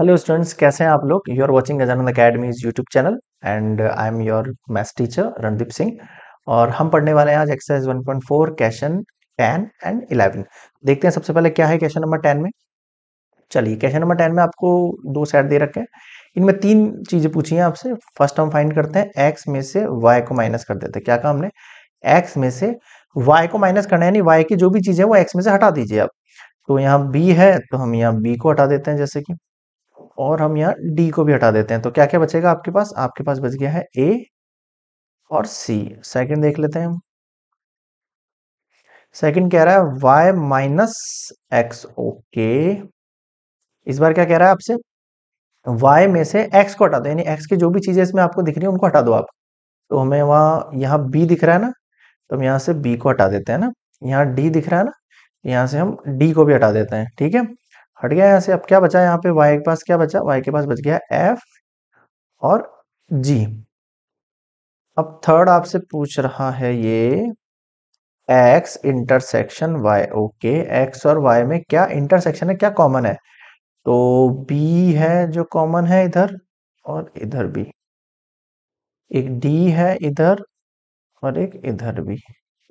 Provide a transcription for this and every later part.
hello students कैसे हैं आप लोग you are watching Gajanand academy's YouTube channel and I am your maths teacher Randeep Singh और हम पढ़ने वाले हैं आज एक्सरसाइज 1.4 क्वेश्चन 10 एंड 11 देखते हैं सबसे पहले क्या है क्वेश्चन नंबर 10 में चलिए क्वेश्चन नंबर 10 में आपको दो सेट दे रखे हैं इनमें तीन चीज़ें पूछी हैं आपसे फर्स्ट हम फाइंड करते हैं एक्स में से वाई को माइनस कर देते हैं क्या कहा हमने एक्स में से वाई को माइनस करना है यानी वाई की जो भी चीज़ है वो एक्स में से हटा दीजिए आप तो यहाँ बी है तो हम यहाँ बी को हटा देते हैं जैसे कि और हम यहाँ डी को भी हटा देते हैं तो क्या क्या बचेगा आपके पास आपके पास बच गया है ए और सी सेकंड देख लेते हैं हम सेकंड कह रहा है वाई माइनस एक्स ओके इस बार क्या कह रहा है आपसे y में से x को हटा दो यानी x की जो भी चीजें इसमें आपको दिख रही है उनको हटा दो आप तो हमें वहां यहाँ b दिख रहा है ना तो हम यहाँ से b को हटा देते हैं ना यहाँ d दिख रहा है ना यहाँ से हम d को भी हटा देते हैं ठीक है हट गया यहाँ से अब क्या बचा यहाँ पे वाई के पास क्या बचा वाई के पास बच गया एफ और जी अब थर्ड आपसे पूछ रहा है ये X intersection Y okay X और वाई में क्या इंटरसेक्शन है क्या कॉमन है तो बी है जो कॉमन है इधर और इधर भी एक डी है इधर और एक इधर भी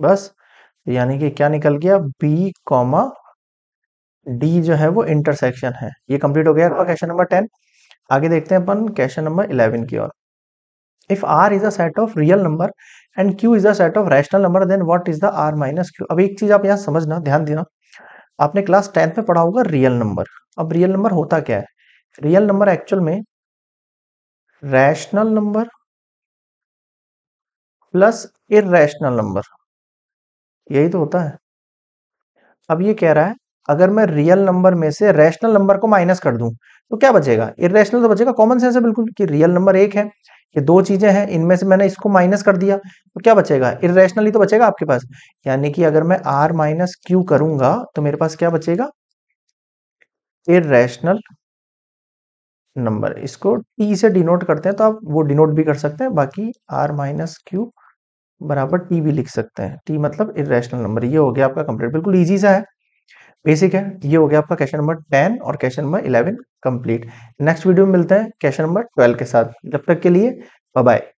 बस यानी कि क्या निकल गया बी कॉमा डी जो है वो इंटरसेक्शन है ये कंप्लीट हो गया क्वेश्चन नंबर टेन आगे देखते हैं अपन क्वेश्चन नंबर इलेवन की ओर if R is a set of real number and Q is a set of rational number then what is the R minus Q अब एक चीज आप यहाँ समझना ध्यान देना आपने क्लास टेंथ में पढ़ा होगा रियल नंबर अब रियल नंबर होता क्या है रियल नंबर एक्चुअल में rational number plus irrational number यही तो होता है अब ये कह रहा है अगर मैं रियल नंबर में से रैशनल नंबर को माइनस कर दूं तो क्या बचेगा इरेशनल तो बचेगा कॉमन सेंस है बिल्कुल कि रियल नंबर एक है ये दो चीजें हैं इनमें से मैंने इसको माइनस कर दिया तो क्या बचेगा इरेशनली तो बचेगा आपके पास यानी कि अगर मैं आर माइनस क्यू करूंगा तो मेरे पास क्या बचेगा इेशनल नंबर इसको टी से डिनोट करते हैं तो आप वो डिनोट भी कर सकते हैं बाकी आर माइनस क्यू बराबर टी भी लिख सकते हैं टी मतलब इेशनल नंबर ये हो गया आपका कंप्लीट बिल्कुल ईजी सा है बेसिक है ये हो गया आपका क्वेश्चन नंबर टेन और question number eleven complete next video में मिलते हैं क्वेश्चन नंबर ट्वेल्व के साथ जब तक के लिए बाय